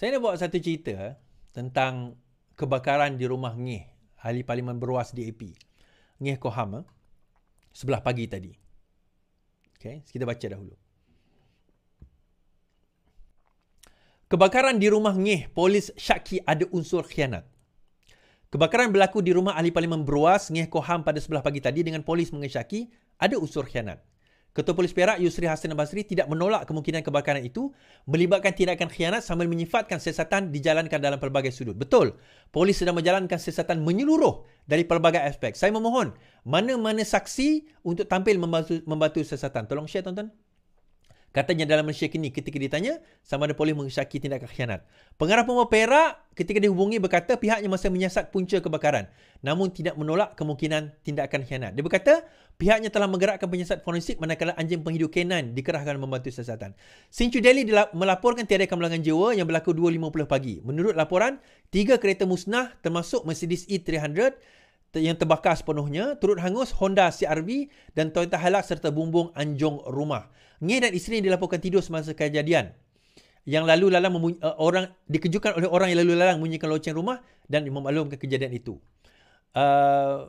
Saya nak buat satu cerita eh, tentang kebakaran di rumah Ngeh ahli parlimen beruas DAP. Ngeh Koham eh, sebelah pagi tadi. Okay, kita baca dahulu. Kebakaran di rumah Ngeh polis syaki ada unsur khianat. Kebakaran berlaku di rumah ahli parlimen beruas Ngih Koham pada sebelah pagi tadi dengan polis mengesyaki ada unsur khianat. Ketua Polis Perak Yusri Hassan Basri tidak menolak kemungkinan kebakaran itu melibatkan tindakan khianat sambil menyifatkan siasatan dijalankan dalam pelbagai sudut. Betul, polis sedang menjalankan siasatan menyeluruh dari pelbagai aspek. Saya memohon mana-mana saksi untuk tampil membantu, membantu siasatan. Tolong share tuan-tuan. Katanya dalam Malaysia kini ketika ditanya sama ada polis mengesyaki tindakan khianat. Pengarah Pemua Perak ketika dihubungi berkata pihaknya masih menyiasat punca kebakaran namun tidak menolak kemungkinan tindakan khianat. Dia berkata pihaknya telah menggerakkan penyiasat forensik manakala anjing penghidup kenan dikerahkan membantu siasatan. Sinchu Delhi melaporkan tiada kemalangan jiwa yang berlaku 2.50 pagi. Menurut laporan, tiga kereta musnah termasuk Mercedes E300 yang terbakar sepenuhnya turut hangus Honda CRV dan Toyota Hilux serta bumbung anjung rumah. Nge dan isteri dilaporkan tidur semasa kejadian. Yang lalu lalang uh, orang dikejutkan oleh orang yang lalu lalang bunyikan loceng rumah dan memaklumkan kejadian itu. Uh,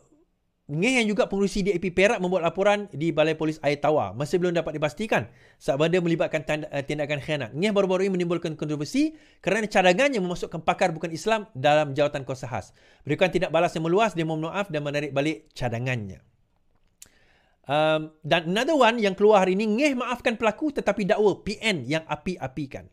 Ngeh yang juga pengurusi DAP Perak membuat laporan di Balai Polis Air Tawar. Masih belum dapat dipastikan sebab benda melibatkan eh, tindakan khianat. Ngeh baru-baru ini menimbulkan kontroversi kerana cadangannya memasukkan pakar bukan Islam dalam jawatan kuasa khas. Berikan tindak balas yang meluas, dia memohon maaf dan menarik balik cadangannya. Um, dan another one yang keluar hari ini, Ngeh maafkan pelaku tetapi dakwa PN yang api-apikan.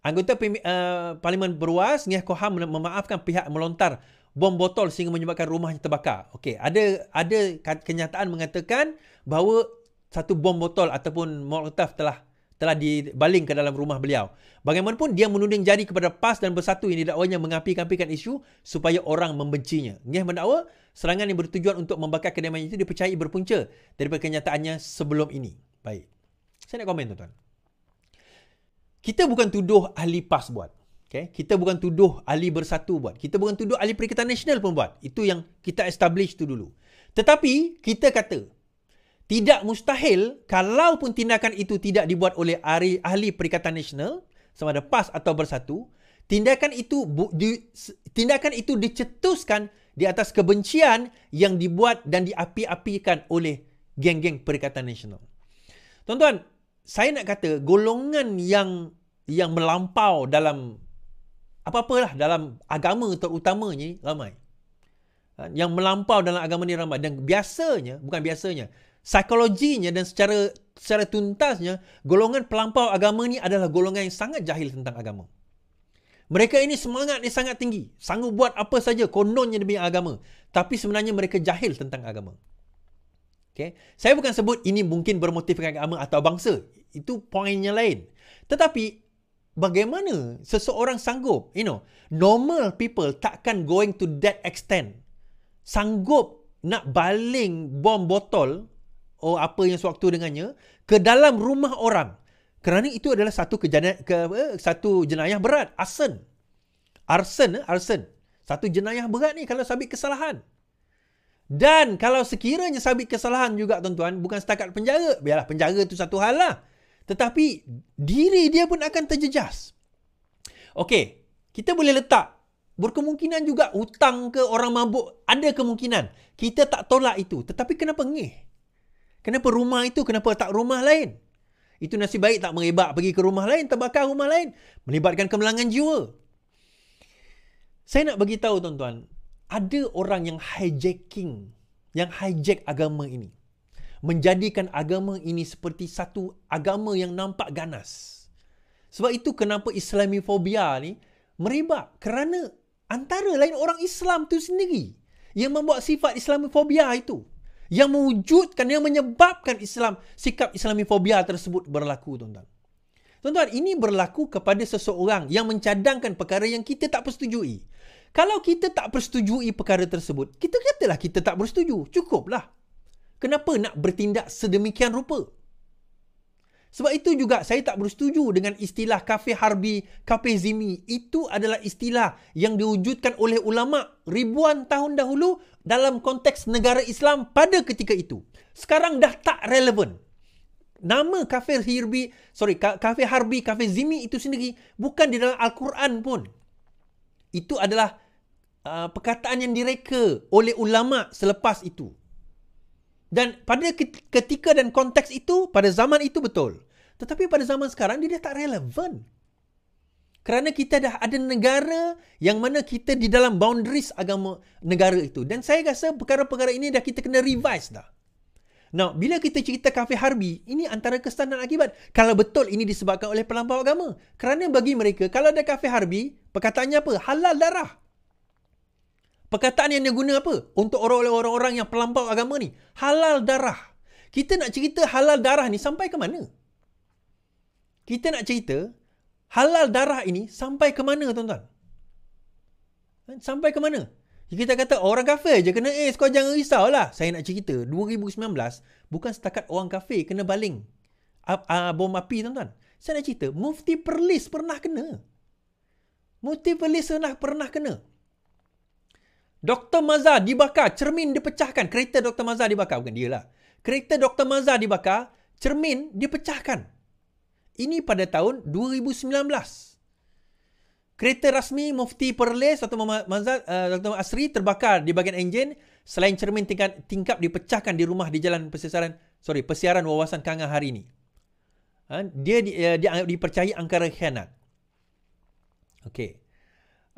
Anggota Pem- uh, eh, Parlimen Beruas, Ngeh Koham memaafkan pihak melontar bom botol sehingga menyebabkan rumahnya terbakar. Okey, ada ada kenyataan mengatakan bahawa satu bom botol ataupun molotov telah telah dibaling ke dalam rumah beliau. Bagaimanapun dia menuding jari kepada PAS dan Bersatu yang didakwanya mengapi-apikan isu supaya orang membencinya. Ngeh mendakwa serangan yang bertujuan untuk membakar kediaman itu dipercayai berpunca daripada kenyataannya sebelum ini. Baik. Saya nak komen tuan-tuan kita bukan tuduh ahli PAS buat. Okay? Kita bukan tuduh ahli bersatu buat. Kita bukan tuduh ahli Perikatan Nasional pun buat. Itu yang kita establish tu dulu. Tetapi kita kata tidak mustahil kalau pun tindakan itu tidak dibuat oleh ahli, ahli Perikatan Nasional sama ada PAS atau bersatu, tindakan itu bu, di, tindakan itu dicetuskan di atas kebencian yang dibuat dan diapi-apikan oleh geng-geng Perikatan Nasional. Tuan-tuan, saya nak kata golongan yang yang melampau dalam apa-apalah dalam agama terutamanya ramai. Ha, yang melampau dalam agama ni ramai dan biasanya bukan biasanya psikologinya dan secara secara tuntasnya golongan pelampau agama ni adalah golongan yang sangat jahil tentang agama. Mereka ini semangat ni sangat tinggi. Sanggup buat apa saja kononnya demi agama. Tapi sebenarnya mereka jahil tentang agama. Okay? Saya bukan sebut ini mungkin bermotifkan agama atau bangsa. Itu poinnya lain. Tetapi bagaimana seseorang sanggup, you know, normal people takkan going to that extent. Sanggup nak baling bom botol oh apa yang sewaktu dengannya ke dalam rumah orang. Kerana itu adalah satu kejadian ke, eh, satu jenayah berat, arson. Arson, eh, arsen Satu jenayah berat ni kalau sabit kesalahan. Dan kalau sekiranya sabit kesalahan juga tuan-tuan, bukan setakat penjara. Biarlah penjara tu satu hal lah. Tetapi diri dia pun akan terjejas. Okey, kita boleh letak berkemungkinan juga hutang ke orang mabuk. Ada kemungkinan. Kita tak tolak itu. Tetapi kenapa ngeh? Kenapa rumah itu? Kenapa tak rumah lain? Itu nasib baik tak merebak pergi ke rumah lain, terbakar rumah lain. Melibatkan kemalangan jiwa. Saya nak bagi tahu tuan-tuan, ada orang yang hijacking, yang hijack agama ini menjadikan agama ini seperti satu agama yang nampak ganas. Sebab itu kenapa Islamifobia ni meribak kerana antara lain orang Islam tu sendiri yang membuat sifat Islamifobia itu yang mewujudkan yang menyebabkan Islam sikap Islamifobia tersebut berlaku tuan-tuan. Tuan-tuan, ini berlaku kepada seseorang yang mencadangkan perkara yang kita tak persetujui. Kalau kita tak persetujui perkara tersebut, kita katalah kita tak bersetuju. Cukuplah kenapa nak bertindak sedemikian rupa? Sebab itu juga saya tak bersetuju dengan istilah kafe harbi, kafe zimi. Itu adalah istilah yang diwujudkan oleh ulama ribuan tahun dahulu dalam konteks negara Islam pada ketika itu. Sekarang dah tak relevan. Nama kafe harbi, sorry, kafe harbi, kafe zimi itu sendiri bukan di dalam Al-Quran pun. Itu adalah uh, perkataan yang direka oleh ulama selepas itu. Dan pada ketika dan konteks itu, pada zaman itu betul. Tetapi pada zaman sekarang, dia dah tak relevan. Kerana kita dah ada negara yang mana kita di dalam boundaries agama negara itu. Dan saya rasa perkara-perkara ini dah kita kena revise dah. Now, bila kita cerita kafir harbi, ini antara kesan dan akibat. Kalau betul ini disebabkan oleh pelampau agama. Kerana bagi mereka, kalau ada kafir harbi, perkataannya apa? Halal darah. Perkataan yang dia guna apa? Untuk orang-orang yang pelampau agama ni. Halal darah. Kita nak cerita halal darah ni sampai ke mana? Kita nak cerita halal darah ini sampai ke mana tuan-tuan? Eh, sampai ke mana? Kita kata orang kafir je kena eh, ace. Kau jangan risau lah. Saya nak cerita 2019 bukan setakat orang kafir kena baling. Uh, uh, bom api tuan-tuan. Saya nak cerita mufti perlis pernah kena. Mufti perlis pernah, pernah kena. Dr. Mazhar dibakar, cermin dipecahkan. Kereta Dr. Mazhar dibakar. Bukan dia lah. Kereta Dr. Mazhar dibakar, cermin dipecahkan. Ini pada tahun 2019. Kereta rasmi Mufti Perlis atau Mazhar, uh, eh, Dr. Asri terbakar di bahagian enjin. Selain cermin tingkat, tingkap dipecahkan di rumah di jalan persiaran, sorry, persiaran wawasan Kangah hari ini. Ha? Dia, uh, eh, dia dipercayai angkara khianat. Okey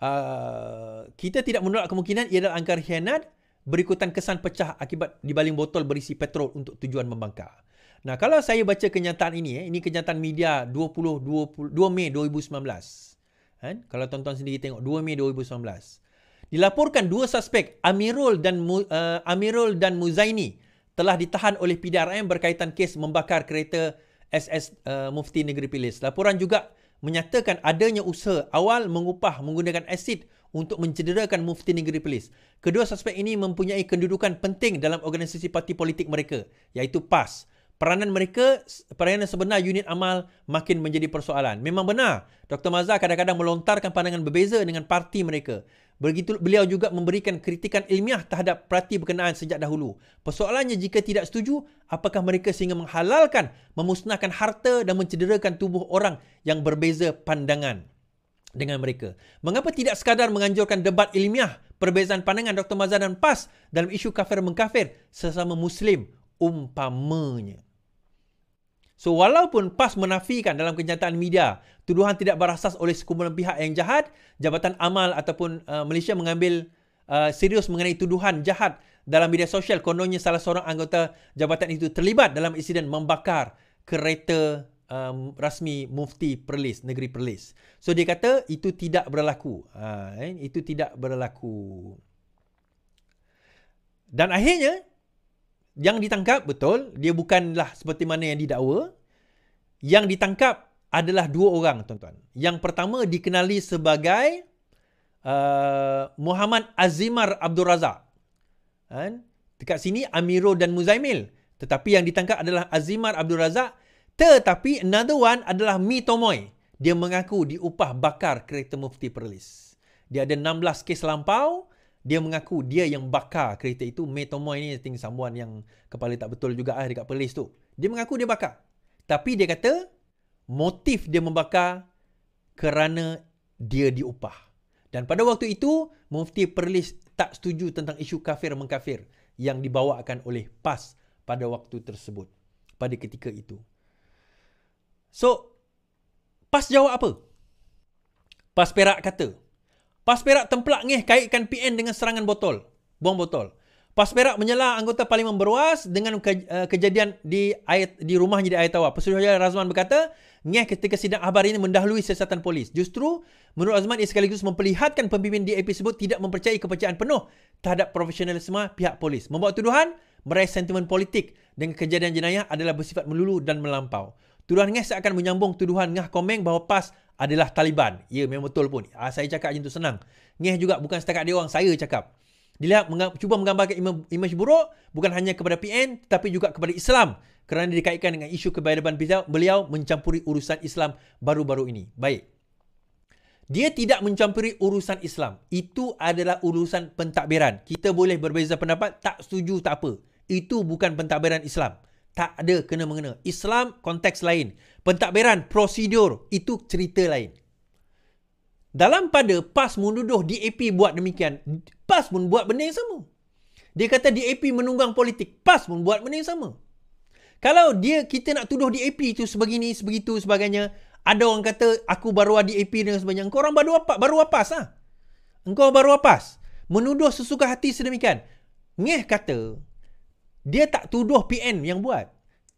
uh, kita tidak menolak kemungkinan ia adalah angkara hianat berikutan kesan pecah akibat dibaling botol berisi petrol untuk tujuan membangkang. Nah, kalau saya baca kenyataan ini, eh, ini kenyataan media 20, 20, Mei 2019. Eh, kan? kalau tonton sendiri tengok, 2 Mei 2019. Dilaporkan dua suspek, Amirul dan uh, Amirul dan Muzaini, telah ditahan oleh PDRM berkaitan kes membakar kereta SS uh, Mufti Negeri Pilis. Laporan juga menyatakan adanya usaha awal mengupah menggunakan asid untuk mencederakan mufti negeri polis. Kedua suspek ini mempunyai kedudukan penting dalam organisasi parti politik mereka iaitu PAS. Peranan mereka, peranan sebenar unit amal makin menjadi persoalan. Memang benar, Dr. Mazhar kadang-kadang melontarkan pandangan berbeza dengan parti mereka. Begitu beliau juga memberikan kritikan ilmiah terhadap parti berkenaan sejak dahulu. Persoalannya jika tidak setuju, apakah mereka sehingga menghalalkan, memusnahkan harta dan mencederakan tubuh orang yang berbeza pandangan dengan mereka? Mengapa tidak sekadar menganjurkan debat ilmiah perbezaan pandangan Dr. Mazan dan PAS dalam isu kafir-mengkafir sesama Muslim umpamanya? So walaupun PAS menafikan dalam kenyataan media tuduhan tidak berasas oleh sekumpulan pihak yang jahat, Jabatan Amal ataupun uh, Malaysia mengambil uh, serius mengenai tuduhan jahat dalam media sosial kononnya salah seorang anggota jabatan itu terlibat dalam insiden membakar kereta um, rasmi mufti Perlis, negeri Perlis. So dia kata itu tidak berlaku. Ha, eh, itu tidak berlaku. Dan akhirnya yang ditangkap betul dia bukanlah seperti mana yang didakwa yang ditangkap adalah dua orang tuan-tuan yang pertama dikenali sebagai uh, Muhammad Azimar Abdul Razak kan dekat sini Amiro dan Muzaimil tetapi yang ditangkap adalah Azimar Abdul Razak tetapi another one adalah Mi Tomoy dia mengaku diupah bakar kereta mufti Perlis dia ada 16 kes lampau dia mengaku dia yang bakar kereta itu Mei Tomoy ni think someone yang kepala tak betul juga ah dekat polis tu dia mengaku dia bakar tapi dia kata motif dia membakar kerana dia diupah dan pada waktu itu mufti perlis tak setuju tentang isu kafir mengkafir yang dibawakan oleh PAS pada waktu tersebut pada ketika itu so PAS jawab apa PAS Perak kata PAS Perak tempelak ngeh kaitkan PN dengan serangan botol. Buang botol. PAS Perak menyela anggota Parlimen Beruas dengan ke, uh, kejadian di air, di rumahnya di Ayatawa. Pesuruhnya Razman berkata, ngeh ketika sidang akhbar ini mendahului siasatan polis. Justru, menurut Razman, ia sekaligus memperlihatkan pemimpin DAP sebut tidak mempercayai kepercayaan penuh terhadap profesionalisme pihak polis. Membuat tuduhan, meraih sentimen politik dengan kejadian jenayah adalah bersifat melulu dan melampau. Tuduhan ngeh seakan menyambung tuduhan ngah komeng bahawa PAS adalah Taliban. Ya, memang betul pun. Ha, saya cakap macam tu senang. Ngeh juga bukan setakat dia orang, saya cakap. Dilihat, mengam, cuba menggambarkan imej buruk bukan hanya kepada PN tapi juga kepada Islam kerana dikaitkan dengan isu kebaikan beliau, beliau mencampuri urusan Islam baru-baru ini. Baik. Dia tidak mencampuri urusan Islam. Itu adalah urusan pentadbiran. Kita boleh berbeza pendapat, tak setuju tak apa. Itu bukan pentadbiran Islam tak ada kena-mengena. Islam, konteks lain. Pentadbiran, prosedur, itu cerita lain. Dalam pada PAS menuduh DAP buat demikian, PAS pun buat benda yang sama. Dia kata DAP menunggang politik, PAS pun buat benda yang sama. Kalau dia kita nak tuduh DAP itu sebegini, sebegitu, sebagainya, ada orang kata aku baru ada DAP dan sebagainya. Kau orang baru apa? Baru apa sah? Engkau baru apa? Menuduh sesuka hati sedemikian. Ngeh kata, dia tak tuduh PN yang buat.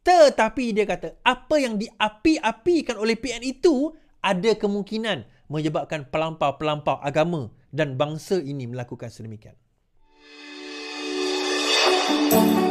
Tetapi dia kata apa yang diapi-apikan oleh PN itu ada kemungkinan menyebabkan pelampau-pelampau agama dan bangsa ini melakukan sedemikian. Thank you.